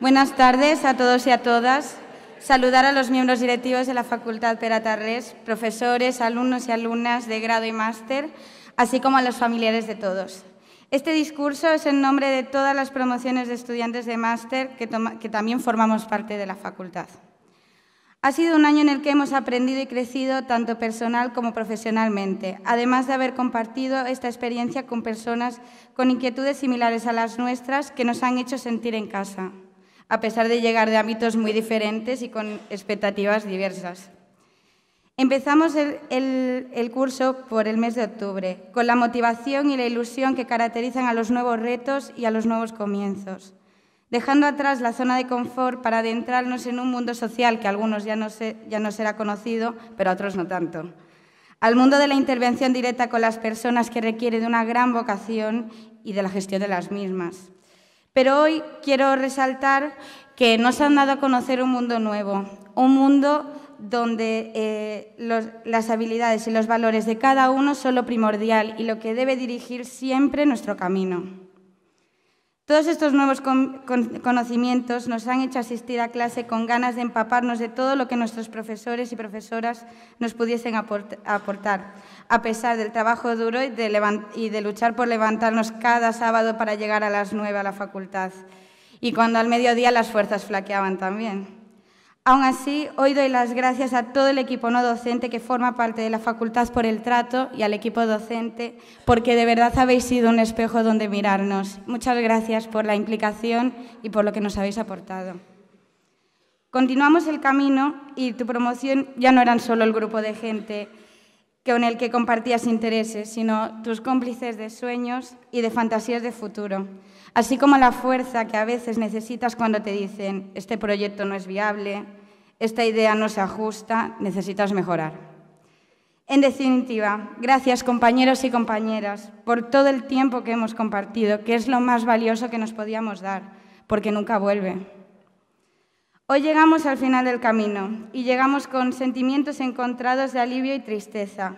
Buenas tardes a todos y a todas. Saludar a los miembros directivos de la Facultad Peratarres, profesores, alumnos y alumnas de grado y máster, así como a los familiares de todos. Este discurso es en nombre de todas las promociones de estudiantes de máster que, que también formamos parte de la facultad. Ha sido un año en el que hemos aprendido y crecido tanto personal como profesionalmente, además de haber compartido esta experiencia con personas con inquietudes similares a las nuestras que nos han hecho sentir en casa a pesar de llegar de ámbitos muy diferentes y con expectativas diversas. Empezamos el, curso por el mes de octubre, con la motivación y la ilusión que caracterizan a los nuevos retos y a los nuevos comienzos, dejando atrás la zona de confort para adentrarnos en un mundo social que a algunos ya no, ya no será conocido, pero a otros no tanto. Al mundo de la intervención directa con las personas que requiere de una gran vocación y de la gestión de las mismas. Pero hoy quiero resaltar que nos han dado a conocer un mundo nuevo, un mundo donde eh, las habilidades y los valores de cada uno son lo primordial y lo que debe dirigir siempre nuestro camino. Todos estos nuevos conocimientos nos han hecho asistir a clase con ganas de empaparnos de todo lo que nuestros profesores y profesoras nos pudiesen aportar, a pesar del trabajo duro y de luchar por levantarnos cada sábado para llegar a las nueve a la facultad. Y cuando al mediodía las fuerzas flaqueaban también. Aún así, hoy doy las gracias a todo el equipo no docente que forma parte de la facultad por el trato y al equipo docente porque de verdad habéis sido un espejo donde mirarnos. Muchas gracias por la implicación y por lo que nos habéis aportado. Continuamos el camino y tu promoción ya no eran solo el grupo de gente con el que compartías intereses, sino tus cómplices de sueños y de fantasías de futuro, así como la fuerza que a veces necesitas cuando te dicen, este proyecto no es viable, esta idea no se ajusta, necesitas mejorar. En definitiva, gracias compañeros y compañeras por todo el tiempo que hemos compartido, que es lo más valioso que nos podíamos dar, porque nunca vuelve. Hoy llegamos al final del camino y llegamos con sentimientos encontrados de alivio y tristeza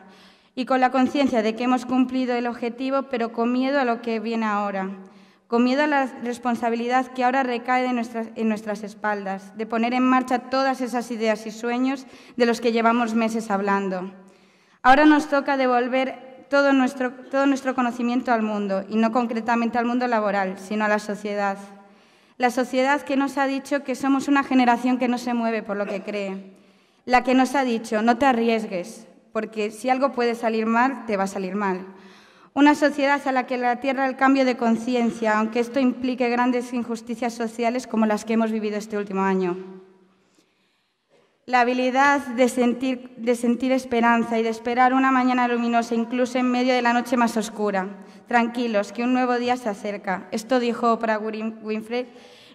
y con la conciencia de que hemos cumplido el objetivo, pero con miedo a lo que viene ahora, con miedo a la responsabilidad que ahora recae en nuestras espaldas, de poner en marcha todas esas ideas y sueños de los que llevamos meses hablando. Ahora nos toca devolver todo nuestro, todo nuestro conocimiento al mundo, y no concretamente al mundo laboral, sino a la sociedad la sociedad que nos ha dicho que somos una generación que no se mueve por lo que cree, la que nos ha dicho no te arriesgues, porque si algo puede salir mal, te va a salir mal. Una sociedad a la que la tierra el cambio de conciencia, aunque esto implique grandes injusticias sociales como las que hemos vivido este último año. La habilidad de sentir, esperanza y de esperar una mañana luminosa incluso en medio de la noche más oscura. Tranquilos, que un nuevo día se acerca. Esto dijo Oprah Winfrey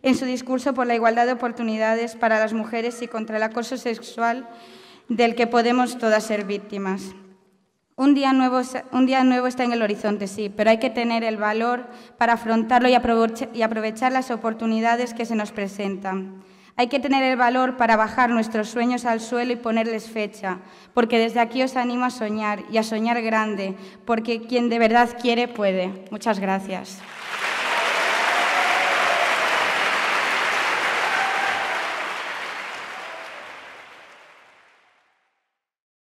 en su discurso por la igualdad de oportunidades para las mujeres y contra el acoso sexual del que podemos todas ser víctimas. Un día, nuevo, un día nuevo está en el horizonte, sí, pero hay que tener el valor para afrontarlo y aprovechar las oportunidades que se nos presentan. Hay que tener el valor para bajar nuestros sueños al suelo y ponerles fecha, porque desde aquí os animo a soñar y a soñar grande, porque quien de verdad quiere puede. Muchas gracias.